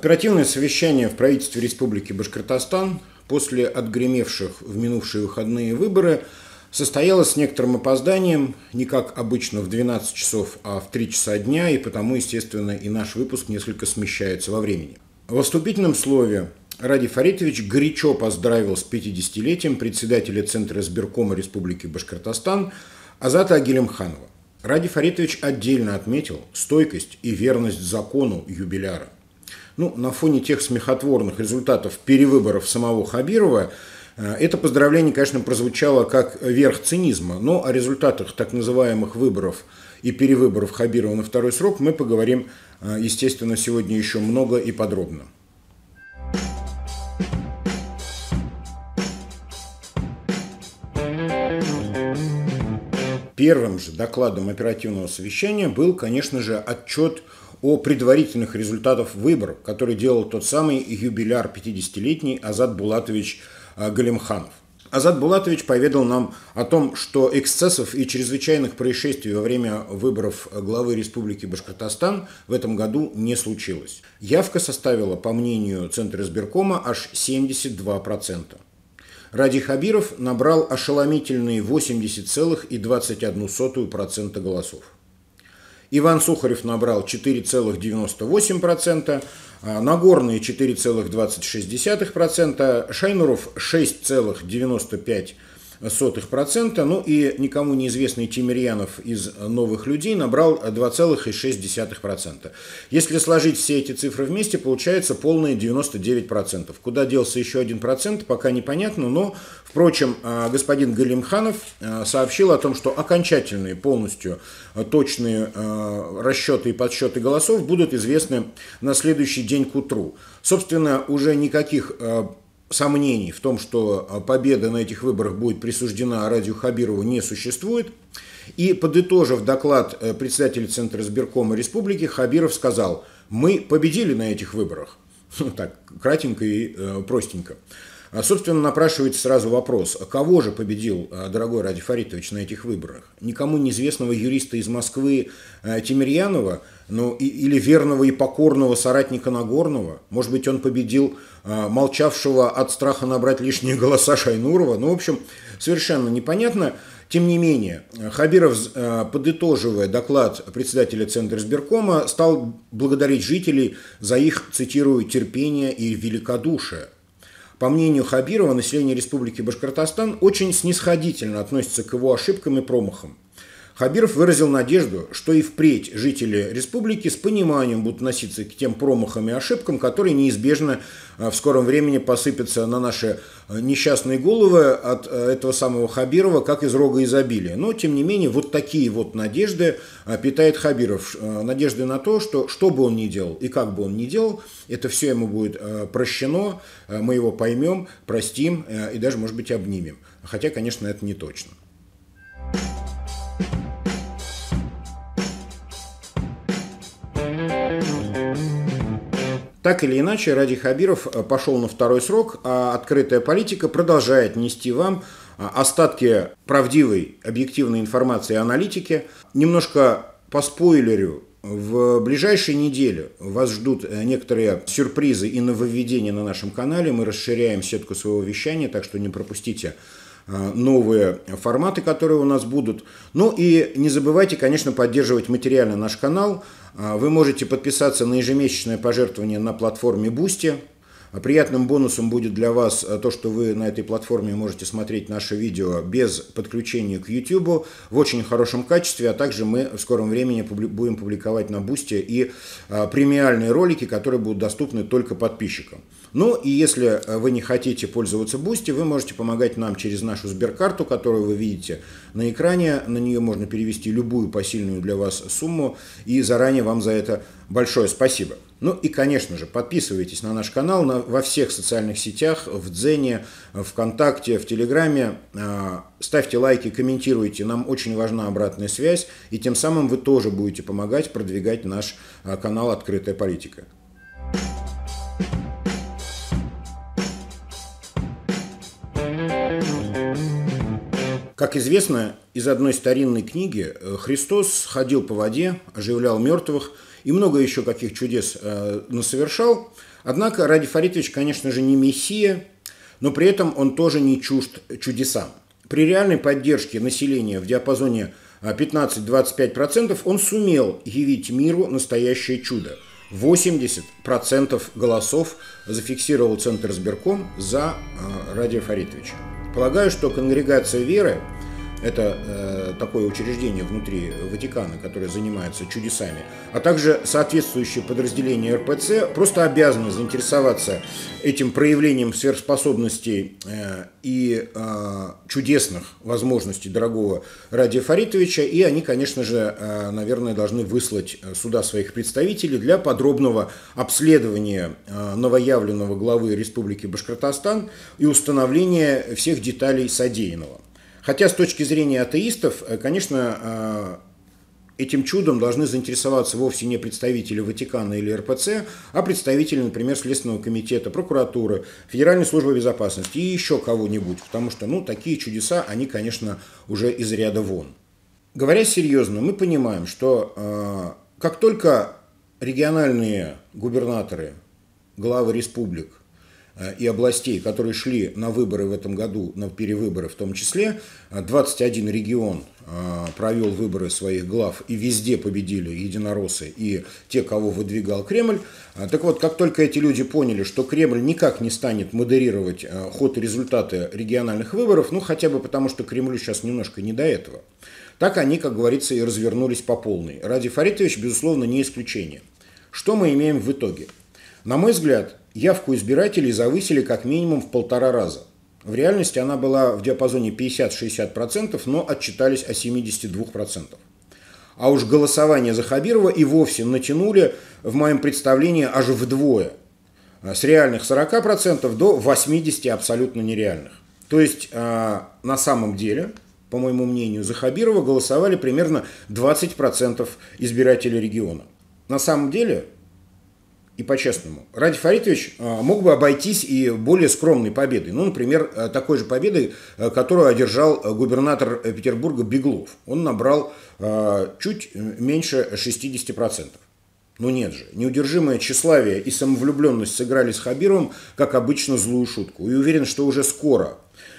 Оперативное совещание в правительстве Республики Башкортостан после отгремевших в минувшие выходные выборы состоялось с некоторым опозданием, не как обычно в 12 часов, а в 3 часа дня, и потому, естественно, и наш выпуск несколько смещается во времени. В вступительном слове Ради Фаритович горячо поздравил с 50-летием председателя Центра избиркома Республики Башкортостан Азата Агилемханова. Ради Фаритович отдельно отметил стойкость и верность закону юбиляра – ну, на фоне тех смехотворных результатов перевыборов самого Хабирова, э, это поздравление, конечно, прозвучало как верх цинизма, но о результатах так называемых выборов и перевыборов Хабирова на второй срок мы поговорим, э, естественно, сегодня еще много и подробно. Первым же докладом оперативного совещания был, конечно же, отчет о предварительных результатах выборов, которые делал тот самый юбиляр 50-летний Азат Булатович а, Галимханов. Азат Булатович поведал нам о том, что эксцессов и чрезвычайных происшествий во время выборов а, главы Республики Башкортостан в этом году не случилось. Явка составила, по мнению Центра избиркома, аж 72%. Ради Хабиров набрал ошеломительные 80,21% голосов. Иван Сухарев набрал 4,98%, а, Нагорный 4,26%, Шайнуров 6,95%, сотых 0,2%. Ну и никому неизвестный Тимирьянов из «Новых людей» набрал 2,6%. Если сложить все эти цифры вместе, получается полные 99%. Куда делся еще один процент, пока непонятно, но, впрочем, а, господин Галимханов а, сообщил о том, что окончательные, полностью а, точные расчеты и подсчеты голосов будут известны на следующий день к утру. Собственно, уже никаких сомнений в том, что э, победа на этих выборах будет присуждена Радию Хабирову, не существует. И подытожив доклад э, председателя Центра Сберкома республики, Хабиров сказал, мы победили на этих выборах. Ну, так, кратенько и э, простенько. А, собственно, напрашивается сразу вопрос, а кого же победил а, дорогой Ради Фаритович на этих выборах? Никому неизвестного юриста из Москвы Тимирьянова ну, или верного и покорного соратника Нагорного? Может быть, он победил молчавшего от страха набрать лишние голоса Шайнурова? Ну, в общем, совершенно непонятно. Тем не менее, Хабиров, подытоживая доклад председателя Центра сберкома, стал благодарить жителей за их, цитирую, терпение и великодушие – по мнению Хабирова, население Республики Башкортостан очень снисходительно относится к его ошибкам и промахам. Хабиров выразил надежду, что и впредь жители республики с пониманием будут относиться к тем промахам и ошибкам, которые неизбежно э, в скором времени посыпятся на наши э, несчастные головы от э, этого самого Хабирова, как из рога изобилия. Но, тем не менее, вот такие вот надежды питает Хабиров. Надежды на то, что что бы он ни делал и как бы он ни делал, это все ему будет прощено, мы его поймем, простим и даже, может быть, обнимем. Хотя, конечно, это не точно. Так или иначе, Ради Хабиров э, пошел на второй срок, а открытая политика продолжает нести вам э, остатки правдивой, объективной информации и аналитики. Немножко по спойлерю, в ближайшей неделе вас ждут э, некоторые сюрпризы и нововведения на нашем канале. Мы расширяем сетку своего вещания, так что не пропустите Э, новые форматы, которые у нас будут. Ну и не забывайте, конечно, поддерживать материально наш канал. Э, вы можете подписаться на ежемесячное пожертвование на платформе Boosty. А приятным бонусом будет для вас э, то, что вы на этой платформе можете смотреть наше видео без подключения к YouTube в очень хорошем качестве, а также мы в скором времени будем публиковать на Бусте и э, премиальные ролики, которые будут доступны только подписчикам. Ну и если э, вы не хотите пользоваться Бусти, вы можете помогать нам через нашу Сберкарту, которую вы видите на экране. На нее можно перевести любую посильную для вас сумму и заранее вам за это большое спасибо. Ну и, конечно же, подписывайтесь на наш канал на, во всех социальных сетях, в Дзене, ВКонтакте, в Телеграме. Э, ставьте лайки, комментируйте, нам очень важна обратная связь, и тем самым вы тоже будете помогать продвигать наш э, канал «Открытая политика». Thank you Как известно из одной старинной книги, э, Христос ходил по воде, оживлял мертвых и много еще каких чудес э, насовершал. Однако Ради Фаритович, конечно же, не мессия, но при этом он тоже не чужд чудесам. При реальной поддержке населения в диапазоне 15-25% э, он сумел явить миру настоящее чудо. 80% голосов зафиксировал Центр сберком за э, Радия Фаритовича. Полагаю, что конгрегация веры это э, такое учреждение внутри Ватикана, которое занимается чудесами. А также соответствующие подразделения РПЦ просто обязаны заинтересоваться этим проявлением сверхспособностей э, и э, чудесных возможностей дорогого Радия Фаритовича. И они, конечно же, э, наверное, должны выслать э, сюда своих представителей для подробного обследования э, новоявленного главы Республики Башкортостан и установления всех деталей содеянного. Хотя с точки зрения атеистов, э, конечно, э, этим чудом должны заинтересоваться вовсе не представители Ватикана или РПЦ, а представители, например, Следственного комитета, прокуратуры, Федеральной службы безопасности и еще кого-нибудь, потому что, ну, такие чудеса, они, конечно, уже из ряда вон. Говоря серьезно, мы понимаем, что э, как только региональные губернаторы, главы республик Э, и областей, которые шли на выборы в этом году, на перевыборы в том числе. 21 э, регион э, провел выборы своих глав, и везде победили единоросы и те, кого выдвигал Кремль. Так вот, как только эти люди поняли, что Кремль никак не станет модерировать ход и результаты региональных выборов, ну хотя бы потому, что Кремлю сейчас немножко не до этого, так они, как говорится, и развернулись по полной. Ради Фаритович, безусловно, не исключение. Что мы имеем в итоге? На мой взгляд, явку избирателей завысили как минимум в полтора раза. В реальности она была в диапазоне 50-60%, но отчитались о 72%. А уж голосование за Хабирова и вовсе натянули, в моем представлении, аж вдвое. А с реальных 40% до 80% абсолютно нереальных. То есть, а, на самом деле, по моему мнению, за Хабирова голосовали примерно 20% избирателей региона. На самом деле, и по-честному. Ради Фаритович а, мог бы обойтись и более скромной победой. Ну, например, а, такой же победой, а, которую одержал губернатор э, Петербурга Беглов. Он набрал чуть э, меньше 60%. Ну нет же, неудержимое тщеславие и самовлюбленность сыграли с Хабировым, как обычно, злую шутку. И уверен, что уже скоро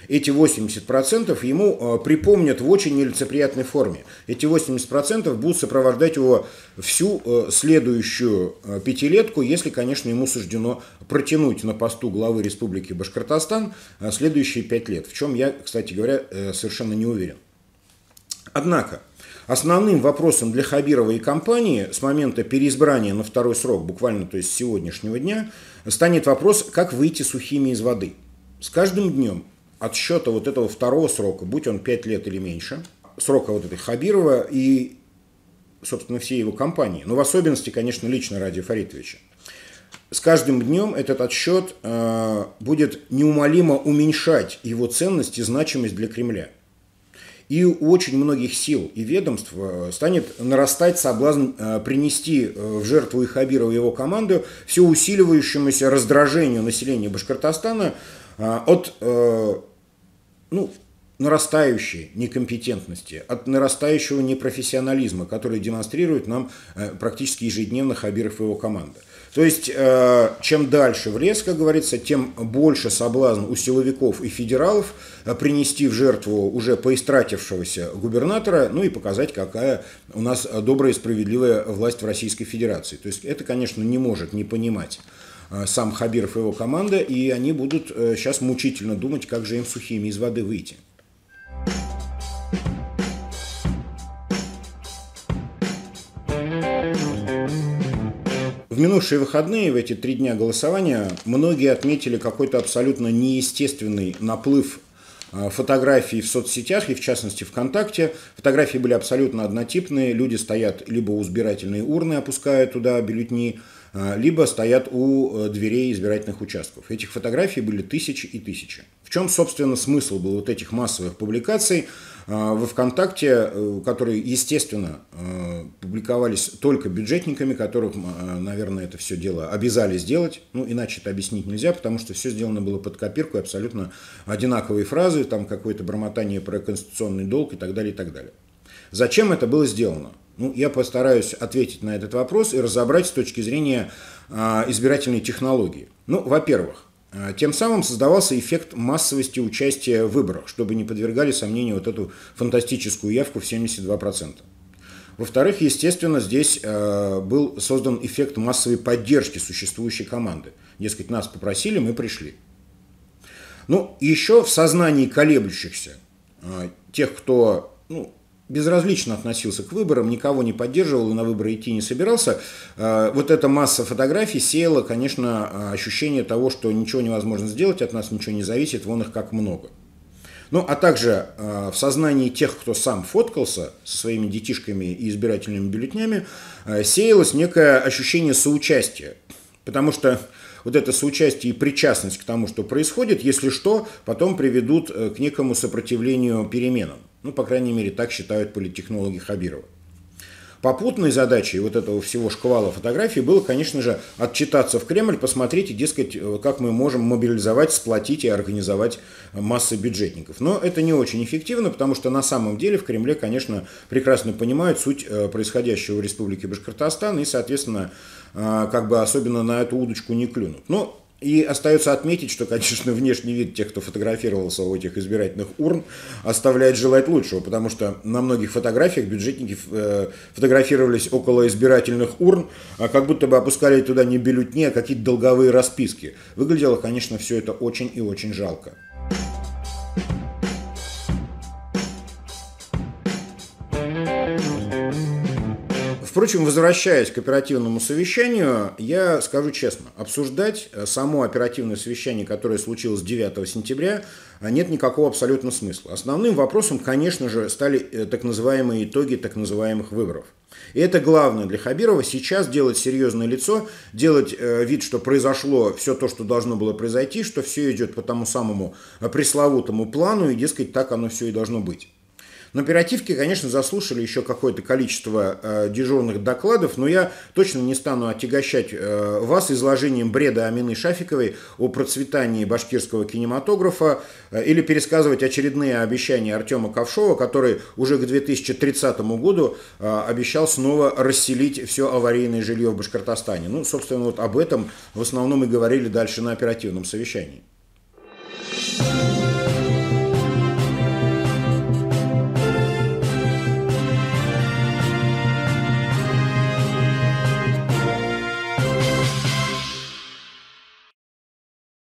эти 80% ему э, припомнят в очень нелицеприятной форме. Эти 80% будут сопровождать его всю э, следующую э, пятилетку, если, конечно, ему суждено протянуть на посту главы Республики Башкортостан следующие пять лет, в чем я, кстати говоря, совершенно не уверен. Однако, Основным вопросом для Хабирова и компании с момента переизбрания на второй срок, буквально то есть сегодняшнего дня, станет вопрос, как выйти сухими из воды. С каждым днем отсчета вот этого второго срока, будь он 5 лет или меньше, срока вот этой Хабирова и, собственно, всей его компании, но в особенности, конечно, лично Ради Фаритовича, с каждым днем этот отсчет э, будет неумолимо уменьшать его ценность и значимость для Кремля – и у очень многих сил и ведомств э, станет нарастать соблазн э, принести э, в жертву и Хабирова и его команду все усиливающемуся раздражению населения Башкортостана от ну, нарастающей некомпетентности, от нарастающего непрофессионализма, который демонстрирует нам э, практически ежедневно Хабиров и его команда. То есть, э, чем дальше в лес, как говорится, тем больше соблазн у силовиков и федералов э, принести в жертву уже поистратившегося губернатора, ну и показать, какая у нас добрая и справедливая власть в Российской Федерации. То есть, это, конечно, не может не понимать сам Хабиров и его команда, и они будут сейчас мучительно думать, как же им сухими из воды выйти. минувшие выходные, в эти три дня голосования, многие отметили какой-то абсолютно неестественный наплыв а, фотографий в соцсетях и в частности ВКонтакте. Фотографии были абсолютно однотипные. Люди стоят либо у избирательной урны, опуская туда бюллетни, а, либо стоят у э, дверей избирательных участков. Этих фотографий были тысячи и тысячи. В чем, собственно, смысл был вот этих массовых публикаций? А, во ВКонтакте, э, которые, естественно, э, публиковались только бюджетниками, которых, э, наверное, это все дело обязали сделать. Ну, иначе это объяснить нельзя, потому что все сделано было под копирку, абсолютно одинаковые фразы, там какое-то бормотание про конституционный долг и так далее, и так далее. Зачем это было сделано? Ну, я постараюсь ответить на этот вопрос и разобрать с точки зрения а, избирательной технологии. Ну, во-первых, а, тем самым создавался эффект массовости участия в выборах, чтобы не подвергали сомнению вот эту фантастическую явку в 72%. Во-вторых, естественно, здесь а, был создан эффект массовой поддержки существующей команды. Дескать, нас попросили, мы пришли. Ну, еще в сознании колеблющихся, а, тех, кто ну, безразлично относился к выборам, никого не поддерживал и на выборы идти не собирался. А, вот эта масса фотографий сеяла, конечно, ощущение того, что ничего невозможно сделать, от нас ничего не зависит, вон их как много. Ну, а также а, в сознании тех, кто сам фоткался со своими детишками и избирательными бюллетнями, а, сеялось некое ощущение соучастия. Потому что вот это соучастие и причастность к тому, что происходит, если что, потом приведут э, к некому сопротивлению переменам. Ну, по крайней мере, так считают политтехнологи Хабирова. Попутной задачей вот этого всего шквала фотографий было, конечно же, отчитаться в Кремль, и дескать, э, как мы можем мобилизовать, сплотить и организовать э, массы бюджетников. Но это не очень эффективно, потому что на самом деле в Кремле, конечно, прекрасно понимают суть э, происходящего в Республике Башкортостан и, соответственно, как бы особенно на эту удочку не клюнут. Но и остается отметить, что, конечно, внешний вид тех, кто фотографировался у этих избирательных урн, оставляет желать лучшего, потому что на многих фотографиях бюджетники э, фотографировались около избирательных урн, а как будто бы опускали туда не бюллетни, а какие-то долговые расписки. Выглядело, конечно, все это очень и очень жалко. Впрочем, возвращаясь к оперативному совещанию, я скажу честно, обсуждать э, само оперативное совещание, которое случилось 9 сентября, э, нет никакого абсолютно смысла. Основным вопросом, конечно же, стали э, так называемые итоги так называемых выборов. И это главное для Хабирова сейчас делать серьезное лицо, делать э, вид, что произошло все то, что должно было произойти, что все идет по тому самому пресловутому плану, и, дескать, так оно все и должно быть. На оперативке, конечно, заслушали еще какое-то количество э, дежурных докладов, но я точно не стану отягощать э, вас изложением бреда Амины Шафиковой о процветании башкирского кинематографа э, или пересказывать очередные обещания Артема Ковшова, который уже к 2030 году э, обещал снова расселить все аварийное жилье в Башкортостане. Ну, собственно, вот об этом в основном и говорили дальше на оперативном совещании. Thank you